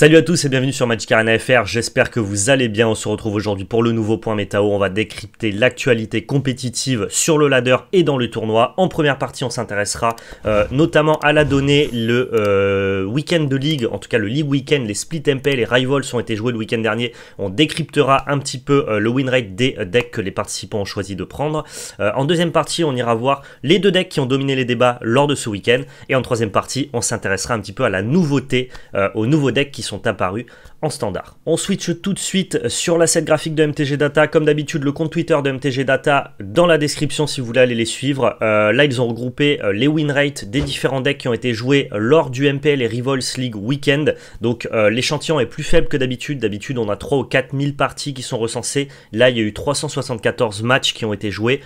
Salut à tous et bienvenue sur Magic Arena FR, j'espère que vous allez bien, on se retrouve aujourd'hui pour le nouveau point métao, on va décrypter l'actualité compétitive sur le ladder et dans le tournoi. En première partie on s'intéressera euh, notamment à la donnée, le euh, week-end de ligue, en tout cas le league week-end, les split MP, les rivals ont été joués le week-end dernier, on décryptera un petit peu euh, le win rate des decks que les participants ont choisi de prendre. en deuxième partie on ira voir les deux decks qui ont dominé les débats lors de ce week-end et en troisième partie on s'intéressera un petit peu à la nouveauté, aux nouveaux decks qui sont sont apparus en standard. On switch tout de suite sur l'asset graphique de MTG Data. Comme d'habitude, le compte Twitter de MTG Data dans la description si vous voulez aller les suivre. Euh, là, ils ont regroupé euh, les win rates des différents decks qui ont été joués lors du MPL et Revolts League Weekend. Donc, euh, l'échantillon est plus faible que d'habitude. D'habitude, on a 3 ou 4 000 parties qui sont recensées. Là, il y a eu 374 matchs qui ont été joués.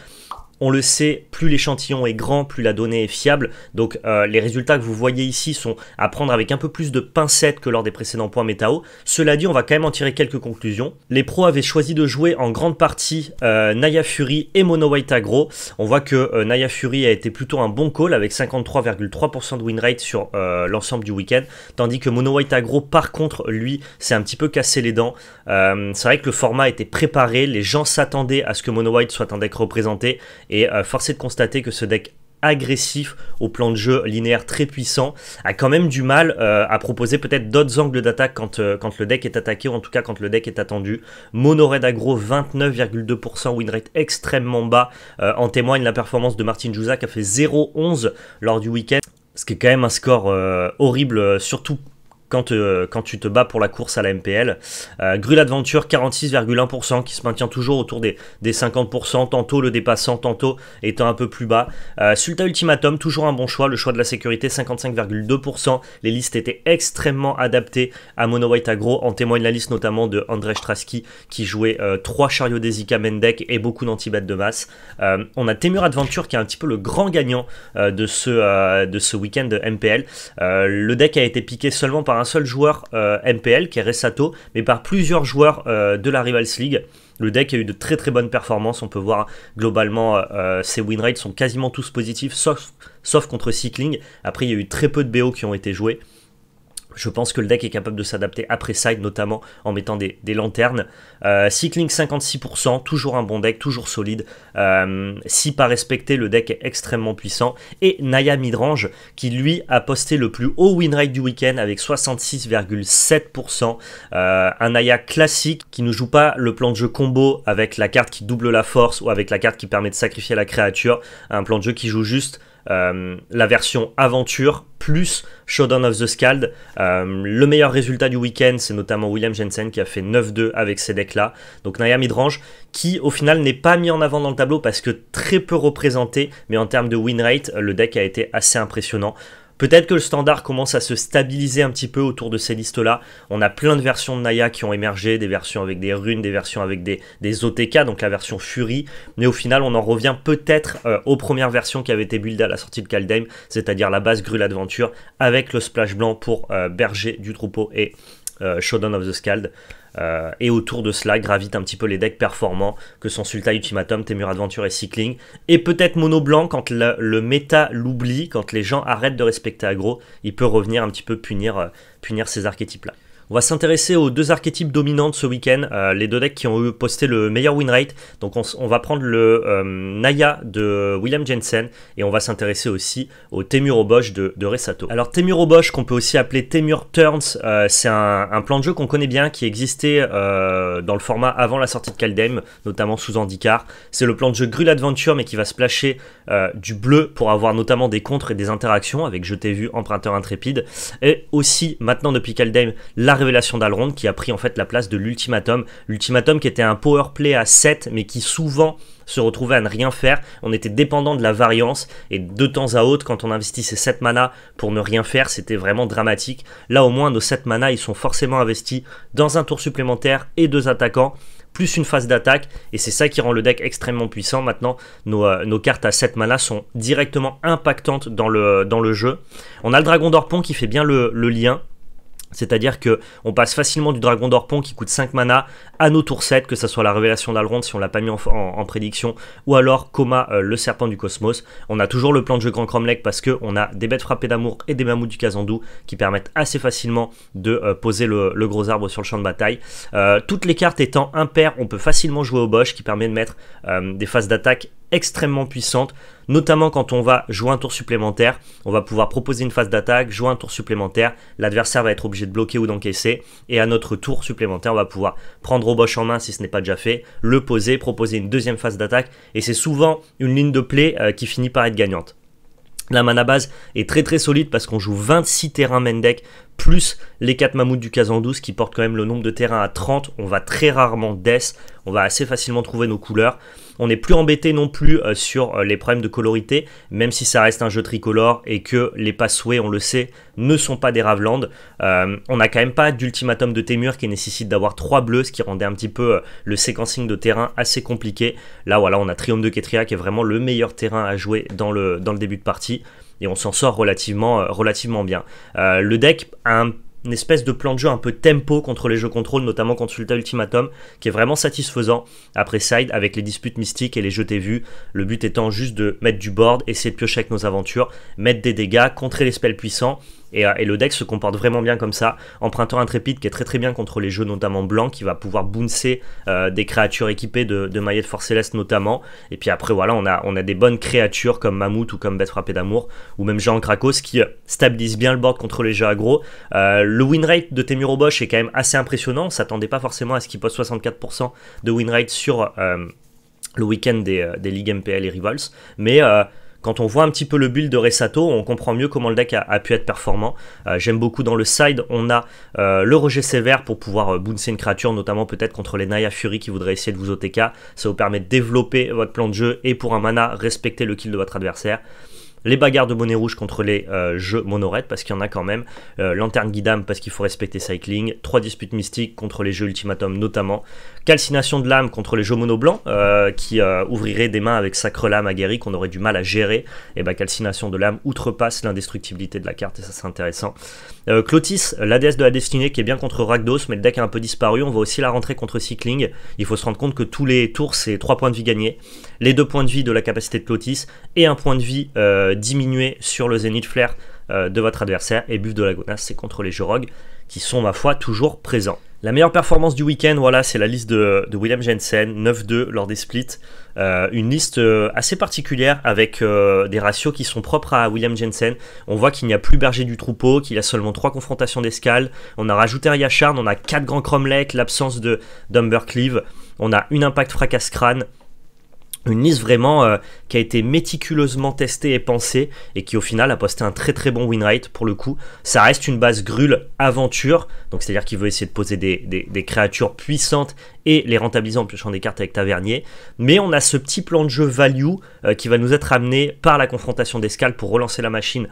On le sait, plus l'échantillon est grand, plus la donnée est fiable. Donc euh, les résultats que vous voyez ici sont à prendre avec un peu plus de pincettes que lors des précédents points métao. Cela dit, on va quand même en tirer quelques conclusions. Les pros avaient choisi de jouer en grande partie euh, Naya Fury et Mono White Agro. On voit que euh, Naya Fury a été plutôt un bon call avec 53,3% de win rate sur l'ensemble du week-end. Tandis que Mono White Agro, par contre, lui, s'est un petit peu cassé les dents. C'est vrai que le format était préparé, les gens s'attendaient à ce que Mono White soit un deck représenté et euh, force est de constater que ce deck agressif au plan de jeu linéaire très puissant, a quand même du mal euh, à proposer peut-être d'autres angles d'attaque euh, quand, le deck est attaqué, ou en tout cas quand le deck est attendu. Mono Red Aggro 29,2%, win rate extrêmement bas, en témoigne la performance de Martin Jouza qui a fait 0,11 lors du week-end ce qui est quand même un score horrible, surtout euh, quand, tu te bats pour la course à la MPL. Euh, Adventure 46,1% qui se maintient toujours autour des, 50%, tantôt le dépassant, tantôt étant un peu plus bas. Euh, Sulta Ultimatum, toujours un bon choix, le choix de la sécurité 55,2%. Les listes étaient extrêmement adaptées à Mono White Agro, en témoigne la liste notamment de André Straski qui jouait 3 euh, chariots d'Ezika Mendek et beaucoup danti de masse. on a Temur Adventure qui est un petit peu le grand gagnant de ce, de ce week-end MPL. le deck a été piqué seulement par un seul joueur MPL euh, qui est Resato mais par plusieurs joueurs euh, de la Rivals League. Le deck a eu de très très bonnes performances. On peut voir globalement euh, ses win rates sont quasiment tous positifs, sauf, sauf contre Cycling. Après, il y a eu très peu de BO qui ont été joués. Je pense que le deck est capable de s'adapter après side, notamment en mettant des, lanternes. Euh, cycling 56%, toujours un bon deck, toujours solide. Euh, si pas respecté, le deck est extrêmement puissant. Et Naya Midrange, qui lui a posté le plus haut winrate du week-end avec 66,7%. Euh, un Naya classique qui ne joue pas le plan de jeu combo avec la carte qui double la force ou avec la carte qui permet de sacrifier la créature. Un plan de jeu qui joue juste euh, la version aventure plus Showdown of the Scald. Euh, le meilleur résultat du week-end, c'est notamment William Jensen qui a fait 9-2 avec ces decks-là. Donc Naya Midrange, qui au final n'est pas mis en avant dans le tableau parce que très peu représenté, mais en termes de win rate, le deck a été assez impressionnant. Peut-être que le standard commence à se stabiliser un petit peu autour de ces listes-là. On a plein de versions de Naya qui ont émergé, des versions avec des runes, des versions avec des, des OTK, donc la version Fury. Mais au final, on en revient peut-être euh, aux premières versions qui avaient été buildées à la sortie de Kaldheim, c'est-à-dire la base Grul Adventure avec le splash blanc pour euh, berger du troupeau et euh, Shodan of the Scald. Euh, et autour de cela gravitent un petit peu les decks performants que sont Sulta, Ultimatum, Temur Adventure et Cycling. Et peut-être Mono Blanc quand le, méta l'oublie, quand les gens arrêtent de respecter aggro, il peut revenir un petit peu punir, euh, punir ces archétypes-là. On va s'intéresser aux deux archétypes dominants de ce week-end, euh, les deux decks qui ont eu posté le meilleur win rate. Donc on, va prendre le euh, Naya de William Jensen et on va s'intéresser aussi au Temur Bosch de, Resato. Alors Temur Bosch qu'on peut aussi appeler Temur Turns, euh, c'est un, plan de jeu qu'on connaît bien qui existait dans le format avant la sortie de Kaldheim, notamment sous Handicap. C'est le plan de jeu Grul Adventure mais qui va se placher du bleu pour avoir notamment des contres et des interactions avec Je t'ai vu, Emprunteur Intrépide et aussi maintenant depuis Kaldheim la révélation d'Alrond qui a pris en fait la place de l'ultimatum. L'ultimatum qui était un power play à 7 mais qui souvent se retrouvait à ne rien faire. On était dépendant de la variance et de temps à autre, quand on investissait 7 mana pour ne rien faire, c'était vraiment dramatique. Là, au moins, nos 7 mana, ils sont forcément investis dans un tour supplémentaire et deux attaquants plus une phase d'attaque, et c'est ça qui rend le deck extrêmement puissant. Maintenant, nos, euh, cartes à 7 mana sont directement impactantes dans le, dans le jeu. On a le Dragon d'Orpon qui fait bien le, le lien, c'est-à-dire que on passe facilement du Dragon d'Orpon qui coûte 5 mana à nos tours 7, que ce soit la révélation d'Alrond si on l'a pas mis en, prédiction, ou alors Coma, euh, le serpent du cosmos. On a toujours le plan de jeu Grand Cromlech parce qu'on a des bêtes frappées d'amour et des mammouths du Kazandou qui permettent assez facilement de euh, poser le, gros arbre sur le champ de bataille. Euh, toutes les cartes étant impaires, on peut facilement jouer au Bosch qui permet de mettre des phases d'attaque extrêmement puissante, notamment quand on va jouer un tour supplémentaire, on va pouvoir proposer une phase d'attaque, jouer un tour supplémentaire, l'adversaire va être obligé de bloquer ou d'encaisser, et à notre tour supplémentaire, on va pouvoir prendre Roboche en main si ce n'est pas déjà fait, le poser, proposer une deuxième phase d'attaque, et c'est souvent une ligne de play euh, qui finit par être gagnante. La mana base est très très solide parce qu'on joue 26 terrains main plus les 4 mammouths du Kazan 12 qui portent quand même le nombre de terrains à 30. On va très rarement death, on va assez facilement trouver nos couleurs. On n'est plus embêté non plus euh, sur euh, les problèmes de colorité, même si ça reste un jeu tricolore et que les passways, on le sait, ne sont pas des Ravland. Euh, on n'a quand même pas d'ultimatum de Témur qui nécessite d'avoir trois bleus, ce qui rendait un petit peu le séquencing de terrain assez compliqué. Là, voilà, on a Triomphe de Ketria qui est vraiment le meilleur terrain à jouer dans le, dans le début de partie et on s'en sort relativement, relativement bien. le deck a un une espèce de plan de jeu un peu tempo contre les jeux contrôle, notamment contre Sultan Ultimatum, qui est vraiment satisfaisant. Après Side, avec les disputes mystiques et les jetés vus, le but étant juste de mettre du board, essayer de piocher avec nos aventures, mettre des dégâts, contrer les spells puissants, euh, et, le deck se comporte vraiment bien comme ça. Emprunteur intrépide qui est très très bien contre les jeux notamment blancs, qui va pouvoir bouncer euh, des créatures équipées de, de maillets de force céleste notamment. Et puis après voilà, on a, on a des bonnes créatures comme Mammouth ou comme Bête frappée d'amour, ou même Jean Krakos qui euh, stabilisent bien le board contre les jeux aggro. le win rate de Temuro Bosch est quand même assez impressionnant, on s'attendait pas forcément à ce qu'il pose 64% de win rate sur... le week-end des, des, ligues MPL et Rivals. Mais quand on voit un petit peu le build de Resato, on comprend mieux comment le deck a, pu être performant. Euh, j'aime beaucoup dans le side, on a euh, le rejet sévère pour pouvoir euh, bouncer une créature, notamment peut-être contre les Naya Fury qui voudraient essayer de vous OTK. Ça vous permet de développer votre plan de jeu et pour un mana, respecter le kill de votre adversaire les bagarres de monnaie rouge contre les euh, jeux monorettes, parce qu'il y en a quand même, euh, Lanterne Guidam, parce qu'il faut respecter Cycling, trois disputes mystiques contre les jeux Ultimatum notamment, Calcination de l'âme contre les jeux mono euh, qui ouvrirait des mains avec Sacre Lame aguerri qu'on aurait du mal à gérer, et bah Calcination de l'âme outrepasse l'indestructibilité de la carte, et ça c'est intéressant. Clotis, la déesse de la destinée qui est bien contre Ragdos, mais le deck a un peu disparu, on va aussi la rentrer contre Cycling, il faut se rendre compte que tous les tours c'est 3 points de vie gagnés, les deux points de vie de la capacité de Plotis et un point de vie euh, diminué sur le Zenith Flare euh, de votre adversaire. Et Buff de la Gonasse, c'est contre les Jorog, qui sont, ma foi, toujours présents. La meilleure performance du week-end, voilà, c'est la liste de, William Jensen, 9-2 lors des splits. Euh, une liste assez particulière avec des ratios qui sont propres à William Jensen. On voit qu'il n'y a plus berger du troupeau, qu'il a seulement 3 confrontations d'escale. On a rajouté Yacharn, on a 4 grands cromlech, l'absence de On a une impact fracasse crâne, une liste vraiment euh, qui a été méticuleusement testée et pensée et qui au final a posté un très très bon win rate pour le coup. Ça reste une base grûle aventure, donc c'est-à-dire qu'il veut essayer de poser des, créatures puissantes et les rentabiliser en piochant des cartes avec Tavernier. Mais on a ce petit plan de jeu value euh, qui va nous être amené par la confrontation d'escale pour relancer la machine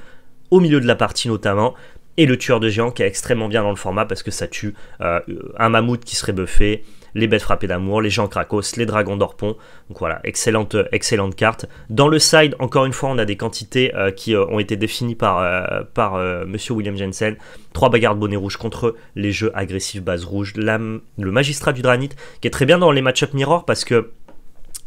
au milieu de la partie notamment et le tueur de géant qui est extrêmement bien dans le format parce que ça tue euh, un mammouth qui serait buffé, les bêtes frappées d'amour, les gens Krakos, les dragons d'Orpon. Donc voilà, excellente, euh, excellente carte. Dans le side, encore une fois, on a des quantités euh, qui ont été définies par, par Monsieur William Jensen. Trois bagarres bonnet rouge contre les jeux agressifs base rouge. le magistrat du Dranit, qui est très bien dans les match-up mirror parce que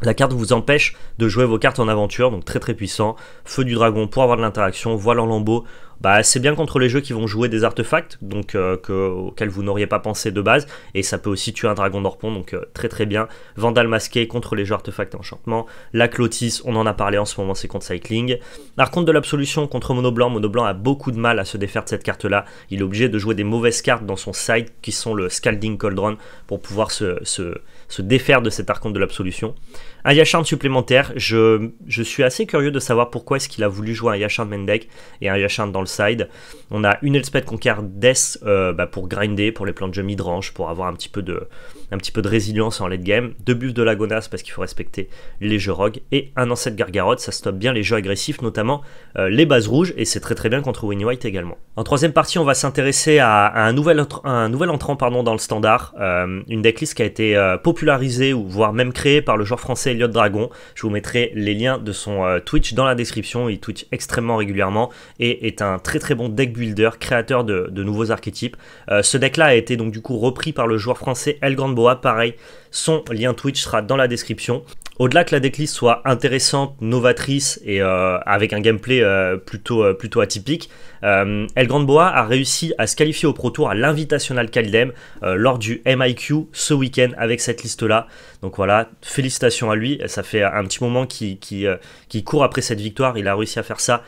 la carte vous empêche de jouer vos cartes en aventure, donc très très puissant. Feu du dragon pour avoir de l'interaction, voile en lambeau. Bah, c'est bien contre les jeux qui vont jouer des artefacts, donc euh, auxquels vous n'auriez pas pensé de base, et ça peut aussi tuer un dragon d'orpon, donc euh, très très bien. Vandal masqué contre les jeux artefacts enchantement. La Clotis, on en a parlé en ce moment, c'est contre Cycling. Par contre, de l'absolution contre Mono Blanc, Mono Blanc a beaucoup de mal à se défaire de cette carte-là. Il est obligé de jouer des mauvaises cartes dans son side, qui sont le Scalding Cauldron, pour pouvoir se se défaire de cet archonte de l'absolution un Yasharn supplémentaire, je, suis assez curieux de savoir pourquoi est-ce qu'il a voulu jouer un Yasharn main et un Yasharn dans le side. On a une Elspeth Conquer Death euh, bah, pour grinder, pour les plans de jeu midrange, pour avoir un petit peu de, un petit peu de résilience en late game. Deux buffs de Lagonas parce qu'il faut respecter les jeux rogues. Et un ancêtre Gargaroth, ça stoppe bien les jeux agressifs, notamment euh, les bases rouges. Et c'est très très bien contre Winnie White également. En troisième partie, on va s'intéresser à, un, nouvel, un nouvel entrant pardon, dans le standard. Euh, une decklist qui a été popularisée, ou voire même créée par le joueur français Dragon. Je vous mettrai les liens de son euh, Twitch dans la description. Il Twitch extrêmement régulièrement et est un très très bon deck builder, créateur de, nouveaux archétypes. Euh, ce deck-là a été donc du coup repris par le joueur français El Grand Boa. Pareil, son lien Twitch sera dans la description au-delà que la decklist soit intéressante, novatrice et euh, avec un gameplay euh, plutôt, euh, plutôt atypique, El Grand Boa a réussi à se qualifier au Pro Tour à l'Invitational Caldem lors du MIQ ce week-end avec cette liste-là. Donc voilà, félicitations à lui. Ça fait un petit moment qu'il court après cette victoire. Il a réussi à faire ça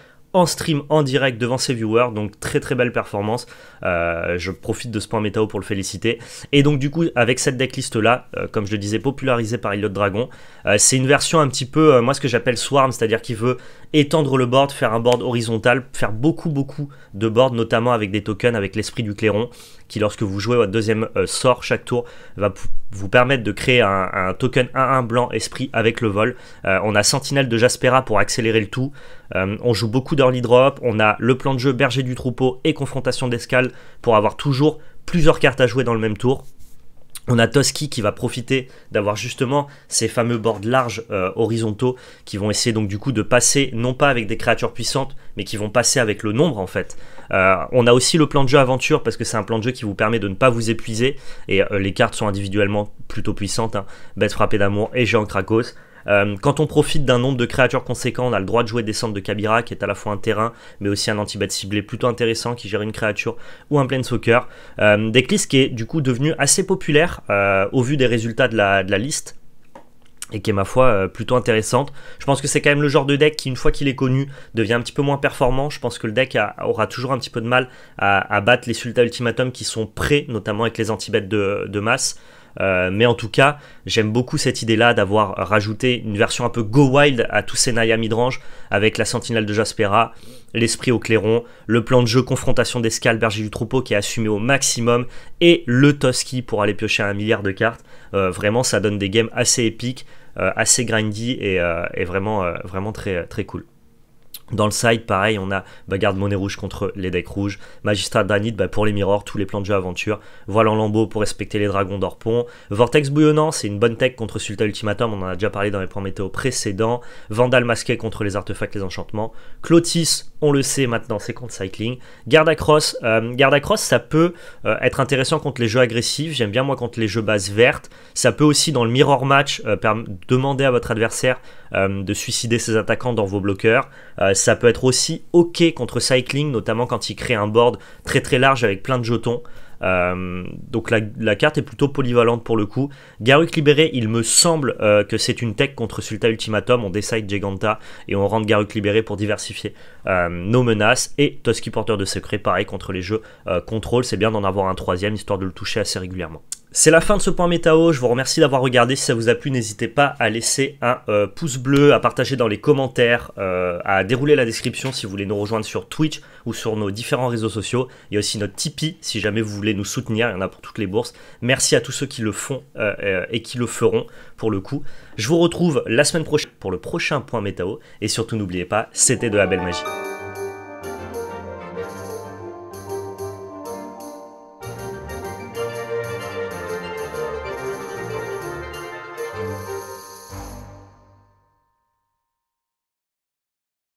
stream, en direct devant ses viewers. Donc très très belle performance. Euh, je profite de ce point métao pour le féliciter. Et donc du coup, avec cette decklist là, euh, comme je le disais, popularisée par Elliot Dragon, euh, c'est une version un petit peu, moi ce que j'appelle swarm, c'est-à-dire qui veut étendre le board, faire un board horizontal, faire beaucoup beaucoup de board notamment avec des tokens, avec l'esprit du clairon, qui lorsque vous jouez votre deuxième sort chaque tour, va vous permettre de créer un, un token 1-1 blanc esprit avec le vol. on a Sentinelle de Jaspera pour accélérer le tout. Euh, on joue beaucoup d'early drop, on a le plan de jeu berger du troupeau et confrontation d'escale pour avoir toujours plusieurs cartes à jouer dans le même tour. On a Toski qui va profiter d'avoir justement ces fameux boards larges euh, horizontaux qui vont essayer donc du coup de passer non pas avec des créatures puissantes mais qui vont passer avec le nombre en fait. Euh, on a aussi le plan de jeu aventure parce que c'est un plan de jeu qui vous permet de ne pas vous épuiser et les cartes sont individuellement plutôt puissantes. Hein. Bête frappée d'amour et géant Krakos. Euh, quand on profite d'un nombre de créatures conséquent, on a le droit de jouer des centres de Kabira, qui est à la fois un terrain, mais aussi un anti bête ciblé plutôt intéressant, qui gère une créature ou un Planeswalker. Euh, Decklist qui est du coup devenu assez populaire euh, au vu des résultats de la, liste, et qui est ma foi euh, plutôt intéressante. Je pense que c'est quand même le genre de deck qui, une fois qu'il est connu, devient un petit peu moins performant. Je pense que le deck aura toujours un petit peu de mal à, battre les Sulta Ultimatum qui sont prêts, notamment avec les anti-bêtes de, masse. Euh, mais en tout cas, j'aime beaucoup cette idée-là d'avoir rajouté une version un peu go wild à tous ces Naya midrange avec la sentinelle de Jaspera, l'esprit au clairon, le plan de jeu confrontation d'escale berger du troupeau qui est assumé au maximum et le Toski pour aller piocher un milliard de cartes. Euh, vraiment, ça donne des games assez épiques, euh, assez grindy et, et vraiment, vraiment très, très cool. Dans le side, pareil, on a bagarre monnaie rouge contre les decks rouges, magistrat d'Anit bah, pour les mirrors, tous les plans de jeu aventure, voilà en lambeau pour respecter les dragons d'Orpon, vortex bouillonnant, c'est une bonne tech contre Sulta Ultimatum, on en a déjà parlé dans les points météo précédents, vandal masqué contre les artefacts, les enchantements, clotis, on le sait maintenant, c'est contre cycling, garde à cross, euh, garde ça peut euh, être intéressant contre les jeux agressifs, j'aime bien moi contre les jeux bases vertes, ça peut aussi dans le mirror match euh, demander à votre adversaire euh, de suicider ses attaquants dans vos bloqueurs. Euh, ça peut être aussi OK contre Cycling, notamment quand il crée un board très très large avec plein de jetons. Euh, donc la, carte est plutôt polyvalente pour le coup. Garuk libéré, il me semble que c'est une tech contre Sulta Ultimatum. On décide Giganta et on rentre Garuk libéré pour diversifier nos menaces. Et Toski porteur de secret, pareil contre les jeux contrôle. C'est bien d'en avoir un troisième histoire de le toucher assez régulièrement. C'est la fin de ce point métao, je vous remercie d'avoir regardé, si ça vous a plu n'hésitez pas à laisser un euh, pouce bleu, à partager dans les commentaires, euh, à dérouler la description si vous voulez nous rejoindre sur Twitch ou sur nos différents réseaux sociaux. Il y a aussi notre Tipeee si jamais vous voulez nous soutenir, il y en a pour toutes les bourses. Merci à tous ceux qui le font euh, et qui le feront pour le coup. Je vous retrouve la semaine prochaine pour le prochain point métao et surtout n'oubliez pas, c'était de la belle magie.